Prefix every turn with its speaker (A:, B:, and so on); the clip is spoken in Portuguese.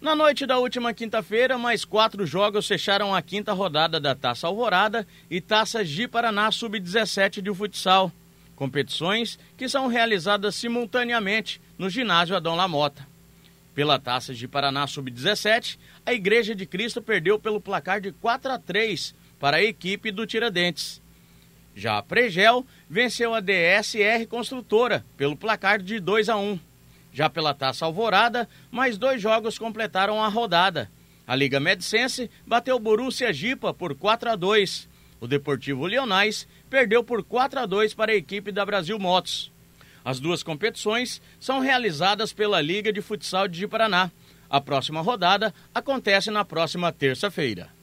A: Na noite da última quinta-feira, mais quatro jogos fecharam a quinta rodada da Taça Alvorada e Taça Gi Paraná Sub-17 de futsal. Competições que são realizadas simultaneamente no ginásio Adão Lamota. Pela Taça Gi Paraná Sub-17, a Igreja de Cristo perdeu pelo placar de 4 a 3 para a equipe do Tiradentes. Já a Pregel venceu a DSR Construtora pelo placar de 2 a 1. Já pela Taça Alvorada, mais dois jogos completaram a rodada. A Liga Medicense bateu o Borussia Gipa por 4 a 2. O Deportivo Leonais perdeu por 4 a 2 para a equipe da Brasil Motos. As duas competições são realizadas pela Liga de Futsal de Paraná. A próxima rodada acontece na próxima terça-feira.